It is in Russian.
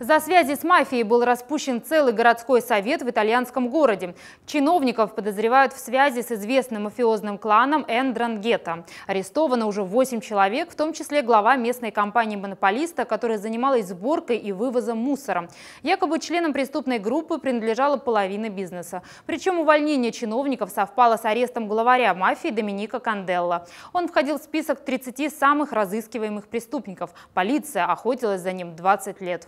За связи с мафией был распущен целый городской совет в итальянском городе. Чиновников подозревают в связи с известным мафиозным кланом Эндрангета. Арестовано уже 8 человек, в том числе глава местной компании-монополиста, которая занималась сборкой и вывозом мусора. Якобы членам преступной группы принадлежала половина бизнеса. Причем увольнение чиновников совпало с арестом главаря мафии Доминика Канделла. Он входил в список 30 самых разыскиваемых преступников. Полиция охотилась за ним 20 лет.